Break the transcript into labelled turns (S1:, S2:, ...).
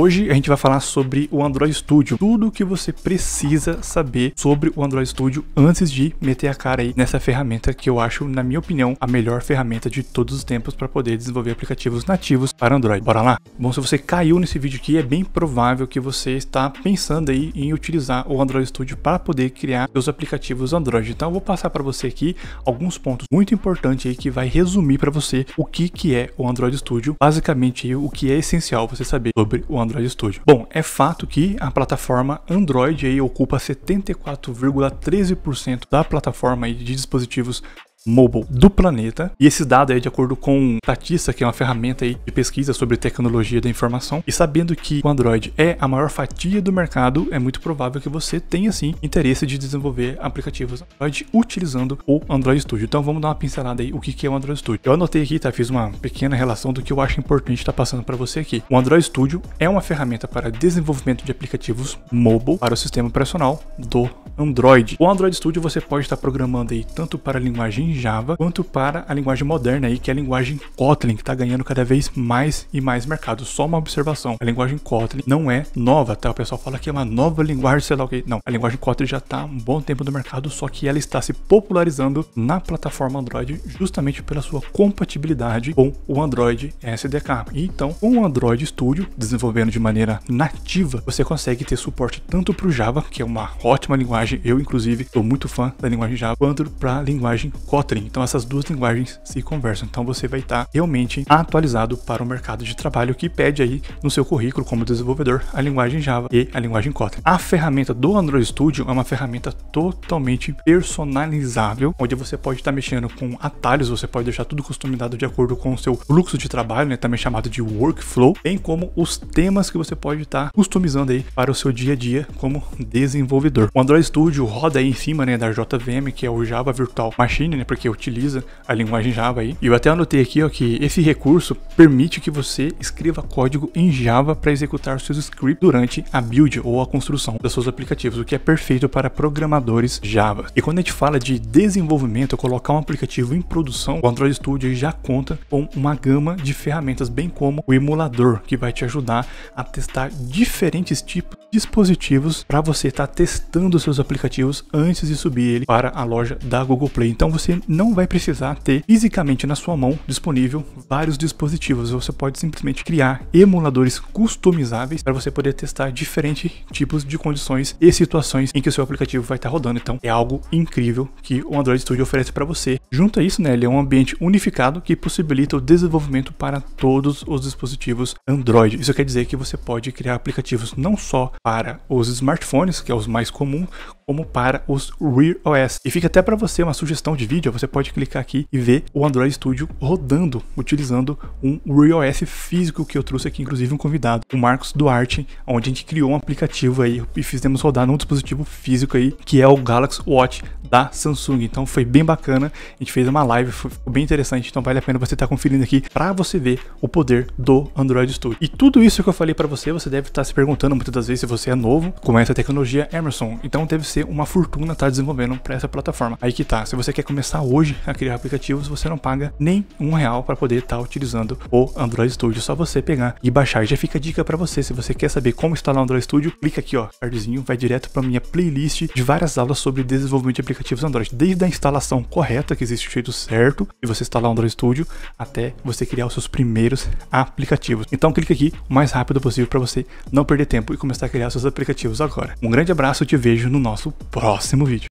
S1: Hoje a gente vai falar sobre o Android Studio, tudo o que você precisa saber sobre o Android Studio antes de meter a cara aí nessa ferramenta que eu acho, na minha opinião, a melhor ferramenta de todos os tempos para poder desenvolver aplicativos nativos para Android. Bora lá? Bom, se você caiu nesse vídeo aqui, é bem provável que você está pensando aí em utilizar o Android Studio para poder criar seus aplicativos Android. Então eu vou passar para você aqui alguns pontos muito importantes aí que vai resumir para você o que que é o Android Studio, basicamente o que é essencial você saber sobre o Android Android Studio. Bom, é fato que a plataforma Android aí ocupa 74,13% da plataforma de dispositivos mobile do planeta. E esse dado é de acordo com Statista, que é uma ferramenta aí de pesquisa sobre tecnologia da informação. E sabendo que o Android é a maior fatia do mercado, é muito provável que você tenha sim interesse de desenvolver aplicativos Android utilizando o Android Studio. Então vamos dar uma pincelada aí o que é o Android Studio. Eu anotei aqui, tá? Fiz uma pequena relação do que eu acho importante estar tá passando para você aqui. O Android Studio é uma ferramenta para desenvolvimento de aplicativos mobile para o sistema operacional do Android. O Android Studio você pode estar programando aí tanto para a linguagem Java quanto para a linguagem moderna aí, que é a linguagem Kotlin, que está ganhando cada vez mais e mais mercado. Só uma observação, a linguagem Kotlin não é nova, tá? O pessoal fala que é uma nova linguagem, sei lá o que. Não, a linguagem Kotlin já está há um bom tempo no mercado, só que ela está se popularizando na plataforma Android justamente pela sua compatibilidade com o Android SDK. E então, com o Android Studio, desenvolvendo de maneira nativa, você consegue ter suporte tanto para o Java, que é uma ótima linguagem linguagem. Eu, inclusive, sou muito fã da linguagem Java quanto para a linguagem Kotlin. Então, essas duas linguagens se conversam. Então, você vai estar tá realmente atualizado para o mercado de trabalho que pede aí no seu currículo como desenvolvedor a linguagem Java e a linguagem Kotlin. A ferramenta do Android Studio é uma ferramenta totalmente personalizável, onde você pode estar tá mexendo com atalhos, você pode deixar tudo customizado de acordo com o seu fluxo de trabalho, né, também chamado de workflow, bem como os temas que você pode estar tá customizando aí para o seu dia a dia como desenvolvedor. O Android Studio Studio roda aí em cima, né, da JVM, que é o Java Virtual Machine, né, porque utiliza a linguagem Java aí. E eu até anotei aqui, ó, que esse recurso permite que você escreva código em Java para executar seus scripts durante a build ou a construção dos seus aplicativos, o que é perfeito para programadores Java. E quando a gente fala de desenvolvimento, colocar um aplicativo em produção, o Android Studio já conta com uma gama de ferramentas, bem como o emulador, que vai te ajudar a testar diferentes tipos de dispositivos para você estar tá testando seus aplicativos aplicativos antes de subir ele para a loja da Google Play. Então você não vai precisar ter fisicamente na sua mão disponível vários dispositivos. Você pode simplesmente criar emuladores customizáveis para você poder testar diferentes tipos de condições e situações em que o seu aplicativo vai estar rodando. Então é algo incrível que o Android Studio oferece para você. Junto a isso, né, ele é um ambiente unificado que possibilita o desenvolvimento para todos os dispositivos Android. Isso quer dizer que você pode criar aplicativos não só para os smartphones, que é os mais comuns, como para os Rear OS. E fica até para você uma sugestão de vídeo, você pode clicar aqui e ver o Android Studio rodando, utilizando um Rear OS físico que eu trouxe aqui, inclusive um convidado, o Marcos Duarte, onde a gente criou um aplicativo aí e fizemos rodar num dispositivo físico aí, que é o Galaxy Watch da Samsung. Então foi bem bacana, a gente fez uma live, foi bem interessante, então vale a pena você estar tá conferindo aqui para você ver o poder do Android Studio. E tudo isso que eu falei para você, você deve estar tá se perguntando muitas das vezes se você é novo, com é essa tecnologia Emerson. Então deve ser ser uma fortuna estar tá desenvolvendo para essa plataforma. Aí que tá, se você quer começar hoje a criar aplicativos, você não paga nem um real para poder estar tá utilizando o Android Studio, só você pegar e baixar. Já fica a dica para você, se você quer saber como instalar o Android Studio, clica aqui ó, cardzinho, vai direto para minha playlist de várias aulas sobre desenvolvimento de aplicativos Android, desde a instalação correta, que existe o jeito certo, e você instalar o Android Studio, até você criar os seus primeiros aplicativos. Então clica aqui o mais rápido possível para você não perder tempo e começar a criar seus aplicativos agora. Um grande abraço, te vejo no nosso nosso próximo vídeo.